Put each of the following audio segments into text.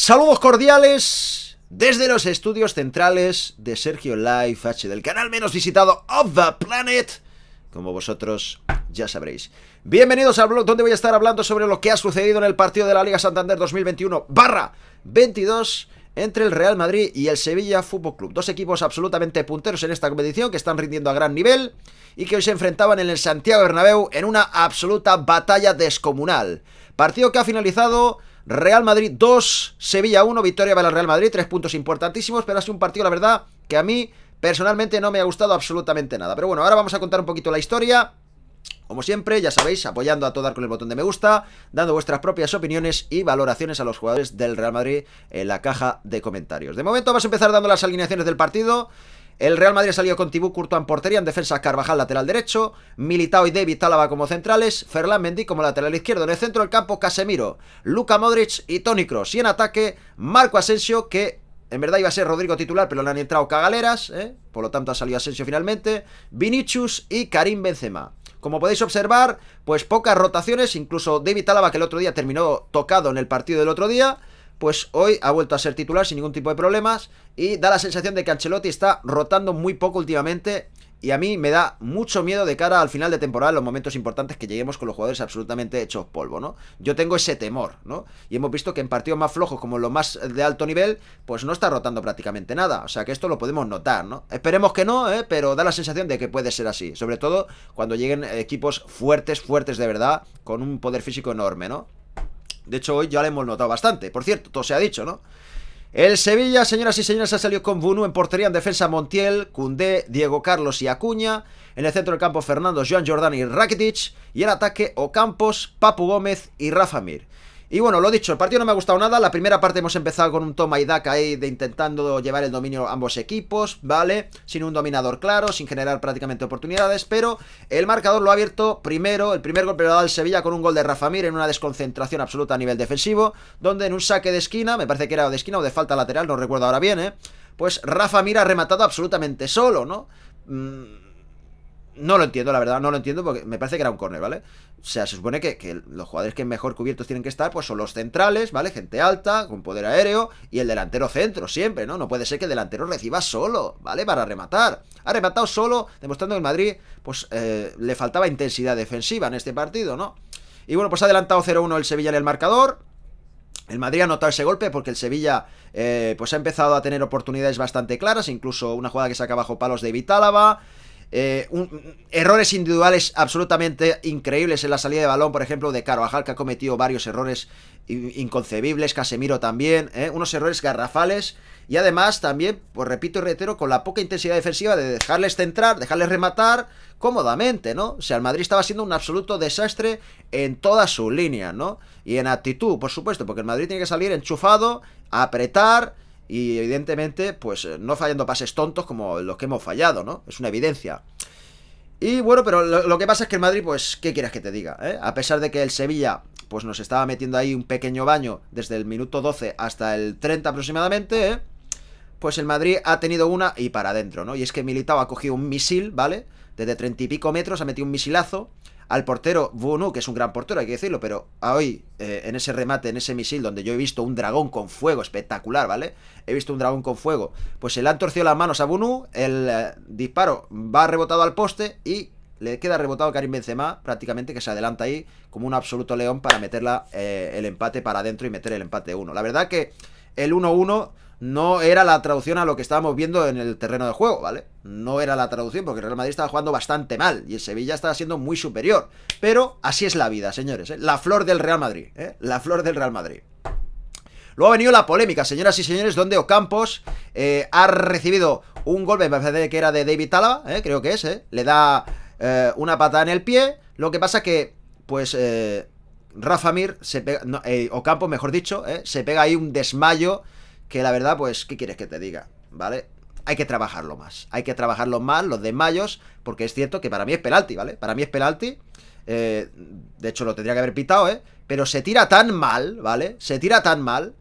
Saludos cordiales desde los estudios centrales de Sergio Live H, del canal menos visitado of the planet, como vosotros ya sabréis. Bienvenidos al blog donde voy a estar hablando sobre lo que ha sucedido en el partido de la Liga Santander 2021-22 entre el Real Madrid y el Sevilla Fútbol Club. Dos equipos absolutamente punteros en esta competición que están rindiendo a gran nivel y que hoy se enfrentaban en el Santiago Bernabéu en una absoluta batalla descomunal. Partido que ha finalizado Real Madrid 2, Sevilla 1, victoria para el Real Madrid, tres puntos importantísimos, pero ha sido un partido, la verdad, que a mí personalmente no me ha gustado absolutamente nada. Pero bueno, ahora vamos a contar un poquito la historia. Como siempre, ya sabéis, apoyando a Todar con el botón de me gusta, dando vuestras propias opiniones y valoraciones a los jugadores del Real Madrid en la caja de comentarios. De momento vamos a empezar dando las alineaciones del partido. El Real Madrid salió con Tibú Courtois en portería, en defensa Carvajal lateral derecho, Militao y David Álava como centrales, Ferland Mendy como lateral izquierdo, en el centro del campo Casemiro, Luca Modric y Toni Kroos. Y en ataque Marco Asensio que en verdad iba a ser Rodrigo titular, pero no han entrado cagaleras, ¿eh? por lo tanto ha salido Asensio finalmente, Vinicius y Karim Benzema. Como podéis observar, pues pocas rotaciones, incluso David Álava que el otro día terminó tocado en el partido del otro día, pues hoy ha vuelto a ser titular sin ningún tipo de problemas y da la sensación de que Ancelotti está rotando muy poco últimamente y a mí me da mucho miedo de cara al final de temporada, los momentos importantes que lleguemos con los jugadores absolutamente hechos polvo, ¿no? Yo tengo ese temor, ¿no? Y hemos visto que en partidos más flojos, como los más de alto nivel, pues no está rotando prácticamente nada. O sea que esto lo podemos notar, ¿no? Esperemos que no, ¿eh? Pero da la sensación de que puede ser así. Sobre todo cuando lleguen equipos fuertes, fuertes de verdad, con un poder físico enorme, ¿no? De hecho, hoy ya lo hemos notado bastante. Por cierto, todo se ha dicho, ¿no? El Sevilla, señoras y señores, ha salido con Bunu en portería, en defensa Montiel, Cundé, Diego Carlos y Acuña. En el centro del campo Fernando, Joan Jordán y Rakitic. Y en ataque Ocampos, Papu Gómez y Rafa Mir. Y bueno, lo dicho, el partido no me ha gustado nada. La primera parte hemos empezado con un toma y daca ahí de intentando llevar el dominio a ambos equipos, ¿vale? Sin un dominador claro, sin generar prácticamente oportunidades, pero el marcador lo ha abierto primero, el primer golpe lo ha dado el Sevilla con un gol de Rafa Mir en una desconcentración absoluta a nivel defensivo, donde en un saque de esquina, me parece que era de esquina o de falta lateral, no recuerdo ahora bien, ¿eh? Pues Rafa Mir ha rematado absolutamente solo, ¿no? Mmm. No lo entiendo, la verdad, no lo entiendo porque me parece que era un corner, ¿vale? O sea, se supone que, los jugadores que mejor cubiertos tienen que estar, pues son los centrales, ¿vale? Gente alta, con poder aéreo y el delantero centro, siempre, ¿no? No puede ser que el delantero reciba solo, ¿vale? Para rematar. Ha rematado solo, demostrando que el Madrid, pues eh, le faltaba intensidad defensiva en este partido, ¿no? Y bueno, pues ha adelantado 0-1 el Sevilla en el marcador. El Madrid ha notado ese golpe porque el Sevilla eh, pues ha empezado a tener oportunidades bastante claras, incluso una jugada que saca bajo palos de Vitálava. Eh, errores individuales absolutamente increíbles en la salida de balón, por ejemplo, de Carvajal, que ha cometido varios errores inconcebibles, Casemiro también, eh, unos errores garrafales. Y además también, pues repito y reitero, con la poca intensidad defensiva de dejarles centrar, dejarles rematar cómodamente, ¿no? O sea, el Madrid estaba siendo un absoluto desastre en toda su línea ¿no? Y en actitud, por supuesto, porque el Madrid tiene que salir enchufado, apretar, y evidentemente, pues eh, no fallando pases tontos como los que hemos fallado, ¿no? Es una evidencia. Y bueno, pero lo, que pasa es que el Madrid, pues, ¿qué quieres que te diga? Eh? A pesar de que el Sevilla, pues nos estaba metiendo ahí un pequeño baño desde el minuto 12 hasta el 30 aproximadamente, eh, Pues el Madrid ha tenido una y para adentro, ¿no? Y es que Militao ha cogido un misil, ¿vale? Desde 30 y pico metros ha metido un misilazo al portero Bunu, que es un gran portero, hay que decirlo, pero ah, hoy, eh, en ese remate, en ese misil, donde yo he visto un dragón con fuego espectacular, ¿vale? He visto un dragón con fuego. Pues se le han torcido las manos a Bunu, el eh, disparo va rebotado al poste y le queda rebotado a Karim Benzema, prácticamente que se adelanta ahí como un absoluto león para meterla eh, el empate para adentro y meter el empate 1. La verdad que el 1-1 no era la traducción a lo que estábamos viendo en el terreno de juego, ¿vale? No era la traducción porque el Real Madrid estaba jugando bastante mal y el Sevilla estaba siendo muy superior. Pero así es la vida, señores. ¿eh? La flor del Real Madrid, ¿eh? La flor del Real Madrid. Luego ha venido la polémica, señoras y señores, donde Ocampos eh, ha recibido un golpe, me parece que era de David Tala creo que es, le da una patada en el pie. Lo que pasa que, pues... Rafa Mir, se pega, mejor dicho, se pega ahí un desmayo que la verdad, pues, ¿qué quieres que te diga? ¿Vale? Hay que trabajarlo más. Hay que trabajarlo más, los desmayos, porque es cierto que para mí es penalti, ¿vale? Para mí es penalti. Eh, de hecho, lo tendría que haber pitado, ¿eh? Pero se tira tan mal, ¿vale? Se tira tan mal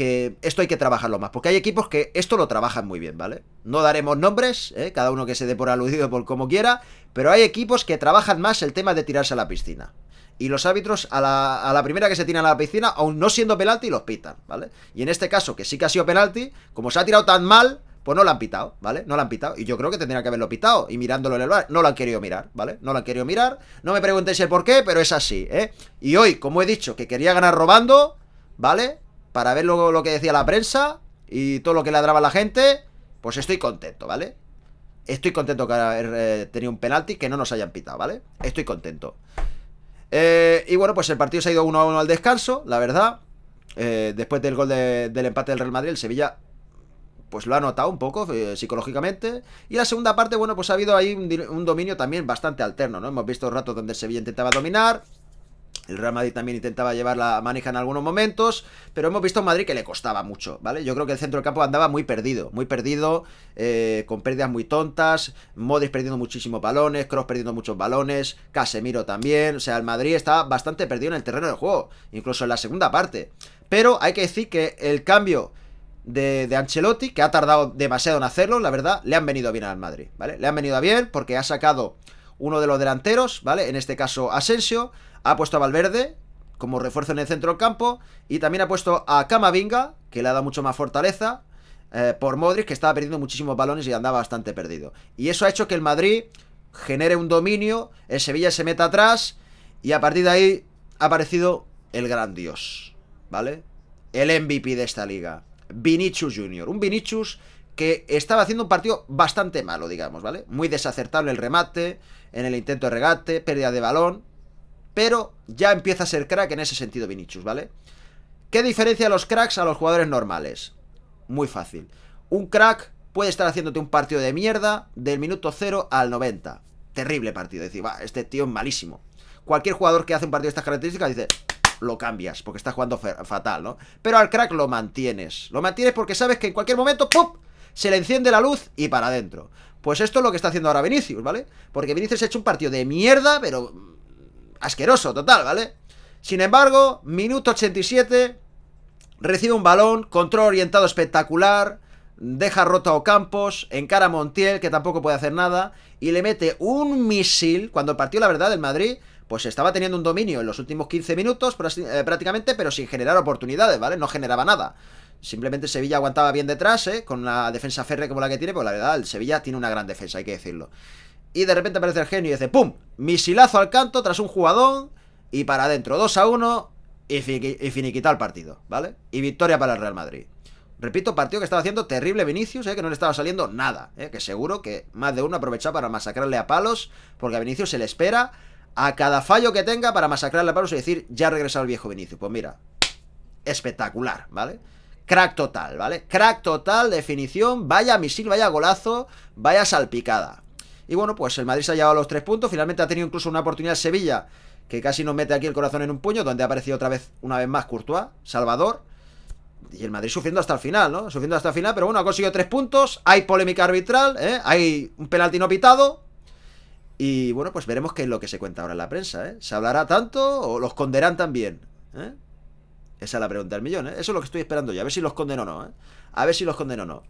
que esto hay que trabajarlo más, porque hay equipos que esto lo trabajan muy bien, ¿vale? No daremos nombres, ¿eh? cada uno que se dé por aludido por como quiera, pero hay equipos que trabajan más el tema de tirarse a la piscina. Y los árbitros a la, primera que se tiran a la piscina, aún no siendo penalti, los pitan, ¿vale? Y en este caso, que sí que ha sido penalti, como se ha tirado tan mal, pues no lo han pitado, ¿vale? No lo han pitado. Y yo creo que tendría que haberlo pitado. Y mirándolo en el bar, no lo han querido mirar, ¿vale? No lo han querido mirar. No me preguntéis el por qué, pero es así, ¿eh? Y hoy, como he dicho, que quería ganar robando, ¿vale? para ver luego lo que decía la prensa y todo lo que ladraba la gente, pues estoy contento, ¿vale? Estoy contento que haber eh, tenido un penalti que no nos hayan pitado, ¿vale? Estoy contento. Eh, y bueno, pues el partido se ha ido uno a uno al descanso, la verdad. Eh, después del gol del empate del Real Madrid, el Sevilla pues lo ha notado un poco psicológicamente. Y la segunda parte, bueno, pues ha habido ahí un, dominio también bastante alterno, ¿no? Hemos visto ratos donde Sevilla intentaba dominar, el Real Madrid también intentaba llevar la manija en algunos momentos, pero hemos visto a Madrid que le costaba mucho, ¿vale? Yo creo que el centro del campo andaba muy perdido, muy perdido, eh, con pérdidas muy tontas, Modis perdiendo muchísimos balones, Cross perdiendo muchos balones, Casemiro también, o sea, el Madrid está bastante perdido en el terreno del juego, incluso en la segunda parte. Pero hay que decir que el cambio de, de, Ancelotti, que ha tardado demasiado en hacerlo, la verdad, le han venido bien al Madrid, ¿vale? Le han venido bien porque ha sacado uno de los delanteros, ¿vale? En este caso Asensio, ha puesto a Valverde como refuerzo en el centro del campo y también ha puesto a Camavinga, que le ha dado mucho más fortaleza, eh, por Modric, que estaba perdiendo muchísimos balones y andaba bastante perdido. Y eso ha hecho que el Madrid genere un dominio, el Sevilla se meta atrás y a partir de ahí ha aparecido el gran dios, ¿vale? El MVP de esta liga, Vinicius Junior, un Vinicius que estaba haciendo un partido bastante malo, digamos, ¿vale? Muy desacertable el remate, en el intento de regate, pérdida de balón, pero ya empieza a ser crack en ese sentido Vinicius, ¿vale? ¿Qué diferencia a los cracks a los jugadores normales? Muy fácil. Un crack puede estar haciéndote un partido de mierda del minuto 0 al 90. Terrible partido. Decir, va, este tío es malísimo. Cualquier jugador que hace un partido de estas características dice, lo cambias, porque está jugando fatal, ¿no? Pero al crack lo mantienes. Lo mantienes porque sabes que en cualquier momento, ¡pum! se le enciende la luz y para adentro. Pues esto es lo que está haciendo ahora Vinicius, ¿vale? Porque Vinicius ha hecho un partido de mierda, pero mm, asqueroso, total, ¿vale? Sin embargo, minuto 87, recibe un balón, control orientado espectacular, deja roto a Ocampos, encara a Montiel, que tampoco puede hacer nada, y le mete un misil, cuando partió, la verdad, del Madrid, pues estaba teniendo un dominio en los últimos 15 minutos eh, prácticamente, pero sin generar oportunidades, ¿vale? No generaba nada. Simplemente Sevilla aguantaba bien detrás, ¿eh? Con la defensa férrea como la que tiene, pues la verdad, el Sevilla tiene una gran defensa, hay que decirlo. Y de repente aparece el genio y dice, ¡pum! Misilazo al canto tras un jugadón y para adentro, 2 a 1 y, finiquita el partido, ¿vale? Y victoria para el Real Madrid. Repito, partido que estaba haciendo terrible Vinicius, ¿eh? que no le estaba saliendo nada, ¿eh? que seguro que más de uno aprovechaba para masacrarle a palos, porque a Vinicius se le espera a cada fallo que tenga para masacrarle a palos y decir, ya ha regresado el viejo Vinicius. Pues mira, espectacular, ¿vale? Crack total, ¿vale? Crack total, definición, vaya misil, vaya golazo, vaya salpicada. Y bueno, pues el Madrid se ha llevado los tres puntos, finalmente ha tenido incluso una oportunidad Sevilla, que casi nos mete aquí el corazón en un puño, donde ha aparecido otra vez, una vez más, Courtois, Salvador, y el Madrid sufriendo hasta el final, ¿no? Sufriendo hasta el final, pero bueno, ha conseguido tres puntos, hay polémica arbitral, ¿eh? hay un penalti no pitado, y bueno, pues veremos qué es lo que se cuenta ahora en la prensa, ¿eh? ¿Se hablará tanto o los conderán también? ¿eh? Esa es la pregunta del millón, ¿eh? Eso es lo que estoy esperando yo. A ver si los condeno o no, ¿eh? A ver si los condeno o no.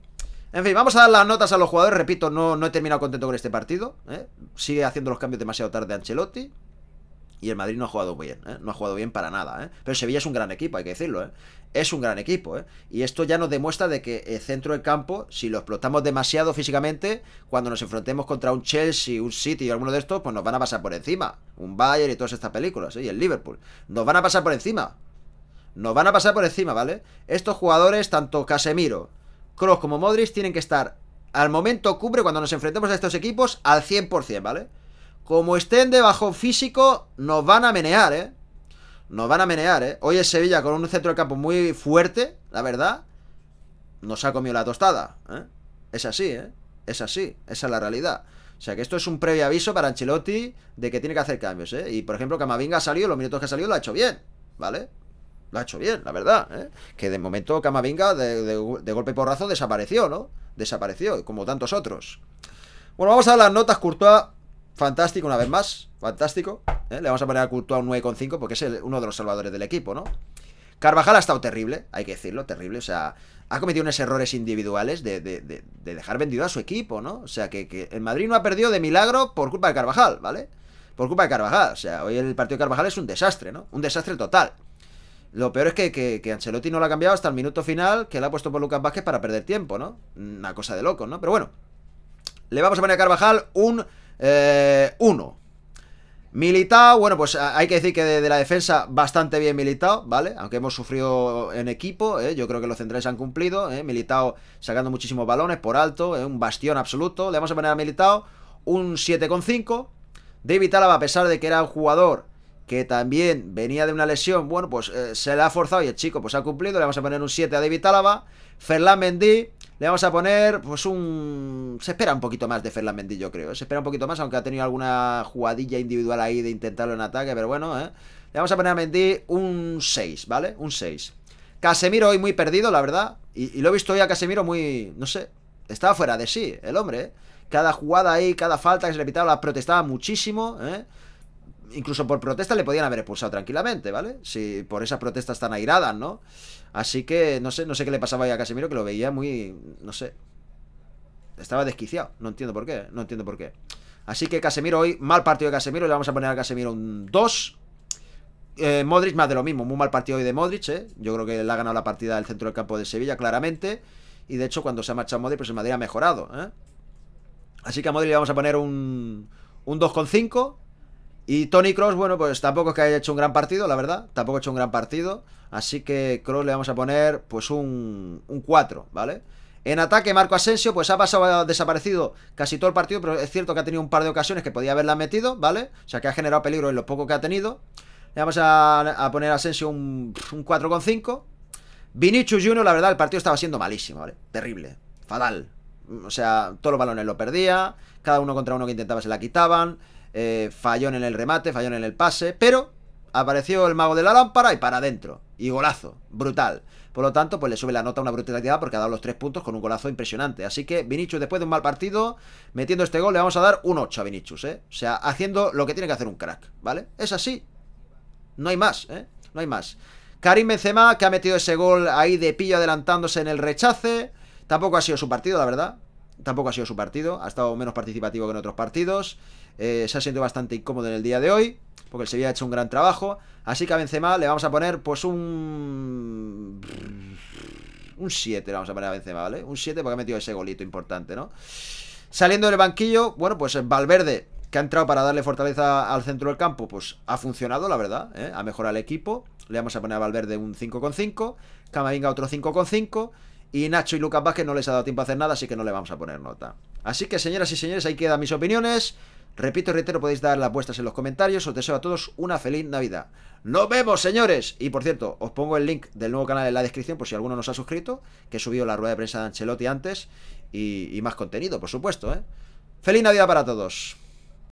En fin, vamos a dar las notas a los jugadores. Repito, no, no he terminado contento con este partido. ¿eh? Sigue haciendo los cambios demasiado tarde Ancelotti. Y el Madrid no ha jugado bien, ¿eh? no ha jugado bien para nada. ¿eh? Pero Sevilla es un gran equipo, hay que decirlo. ¿eh? Es un gran equipo. ¿eh? Y esto ya nos demuestra de que el centro del campo, si lo explotamos demasiado físicamente, cuando nos enfrentemos contra un Chelsea, un City o alguno de estos, pues nos van a pasar por encima. Un Bayern y todas estas películas, ¿eh? y el Liverpool. Nos van a pasar por encima. Nos van a pasar por encima, ¿vale? Estos jugadores, tanto Casemiro, Kroos como Modric, tienen que estar al momento cubre cuando nos enfrentemos a estos equipos al 100%, ¿vale? Como estén de físico, nos van a menear, ¿eh? Nos van a menear, ¿eh? Hoy es Sevilla con un centro de campo muy fuerte, la verdad. Nos ha comido la tostada, ¿eh? Es así, ¿eh? Es así, esa es la realidad. O sea que esto es un previo aviso para Ancelotti de que tiene que hacer cambios, ¿eh? Y por ejemplo, Camavinga ha salido, los minutos que ha salido lo ha hecho bien, ¿vale? lo ha hecho bien, la verdad. ¿eh? Que de momento Camavinga de, golpe porrazo desapareció, ¿no? Desapareció, como tantos otros. Bueno, vamos a las notas Courtois. Fantástico una vez más, fantástico. ¿eh? Le vamos a poner a Courtois un 9,5 porque es uno de los salvadores del equipo, ¿no? Carvajal ha estado terrible, hay que decirlo, terrible. O sea, ha cometido unos errores individuales de, de, dejar vendido a su equipo, ¿no? O sea, que, que, el Madrid no ha perdido de milagro por culpa de Carvajal, ¿vale? Por culpa de Carvajal. O sea, hoy el partido de Carvajal es un desastre, ¿no? Un desastre total. Lo peor es que, que, Ancelotti no lo ha cambiado hasta el minuto final, que le ha puesto por Lucas Vázquez para perder tiempo, ¿no? Una cosa de locos, ¿no? Pero bueno, le vamos a poner a Carvajal un 1. Eh, Militao, bueno, pues ah, hay que decir que de, la defensa bastante bien Militao, ¿vale? Aunque hemos sufrido en equipo, ¿eh? yo creo que los centrales han cumplido, ¿eh? Militao sacando muchísimos balones por alto, ¿eh? un bastión absoluto. Le vamos a poner a Militao un 7,5. David va a pesar de que era un jugador que también venía de una lesión, bueno, pues eh, se le ha forzado y el chico pues ha cumplido, le vamos a poner un 7 a David Álava, Ferland Mendy, le vamos a poner pues un... se espera un poquito más de Ferland Mendy yo creo, ¿eh? se espera un poquito más, aunque ha tenido alguna jugadilla individual ahí de intentarlo en ataque, pero bueno, ¿eh? le vamos a poner a Mendy un 6, ¿vale? Un 6. Casemiro hoy muy perdido, la verdad, y, lo he visto hoy a Casemiro muy, no sé, estaba fuera de sí, el hombre, ¿eh? cada jugada ahí, cada falta que se le pitaba la protestaba muchísimo, ¿eh? incluso por protesta le podían haber expulsado tranquilamente, ¿vale? Si por esas protestas tan airadas, ¿no? Así que no sé, no sé qué le pasaba ahí a Casemiro, que lo veía muy, no sé, estaba desquiciado, no entiendo por qué, no entiendo por qué. Así que Casemiro hoy, mal partido de Casemiro, le vamos a poner a Casemiro un 2. Eh, Modric más de lo mismo, muy mal partido hoy de Modric, ¿eh? Yo creo que le ha ganado la partida del centro del campo de Sevilla, claramente. Y de hecho, cuando se ha marchado Modric, pues se Madrid ha mejorado, ¿eh? Así que a Modric le vamos a poner un, un 2,5. Y Tony Cross, bueno, pues tampoco es que haya hecho un gran partido, la verdad. Tampoco ha hecho un gran partido. Así que Cross le vamos a poner, pues, un, un 4, ¿vale? En ataque, Marco Asensio, pues ha pasado desaparecido casi todo el partido, pero es cierto que ha tenido un par de ocasiones que podía haberla metido, ¿vale? O sea, que ha generado peligro en lo poco que ha tenido. Le vamos a, poner a Asensio un, un 4,5. Vinicius Junior, la verdad, el partido estaba siendo malísimo, ¿vale? Terrible, fatal. O sea, todos los balones lo perdía, cada uno contra uno que intentaba se la quitaban eh, fallón en el remate, fallón en el pase, pero apareció el mago de la lámpara y para adentro. Y golazo, brutal. Por lo tanto, pues le sube la nota una brutalidad porque ha dado los tres puntos con un golazo impresionante. Así que Vinicius, después de un mal partido, metiendo este gol, le vamos a dar un 8 a Vinicius, ¿eh? O sea, haciendo lo que tiene que hacer un crack, ¿vale? Es así. No hay más, ¿eh? No hay más. Karim Benzema, que ha metido ese gol ahí de pillo adelantándose en el rechace. Tampoco ha sido su partido, la verdad tampoco ha sido su partido, ha estado menos participativo que en otros partidos, eh, se ha sentido bastante incómodo en el día de hoy, porque se había hecho un gran trabajo, así que a Benzema le vamos a poner pues un... Un 7 le vamos a poner a Benzema, ¿vale? Un 7 porque ha metido ese golito importante, ¿no? Saliendo del banquillo, bueno, pues Valverde, que ha entrado para darle fortaleza al centro del campo, pues ha funcionado, la verdad, ¿eh? ha mejorado el equipo. Le vamos a poner a Valverde un con 5,5, Camavinga otro con 5,5 y Nacho y Lucas Vázquez no les ha dado tiempo a hacer nada, así que no le vamos a poner nota. Así que, señoras y señores, ahí quedan mis opiniones. Repito y reitero, podéis dar las vuestras en los comentarios. Os deseo a todos una feliz Navidad. ¡Nos vemos, señores! Y por cierto, os pongo el link del nuevo canal en la descripción por si alguno nos ha suscrito, que he subido la rueda de prensa de Ancelotti antes y, y más contenido, por supuesto. ¿eh? ¡Feliz Navidad para todos!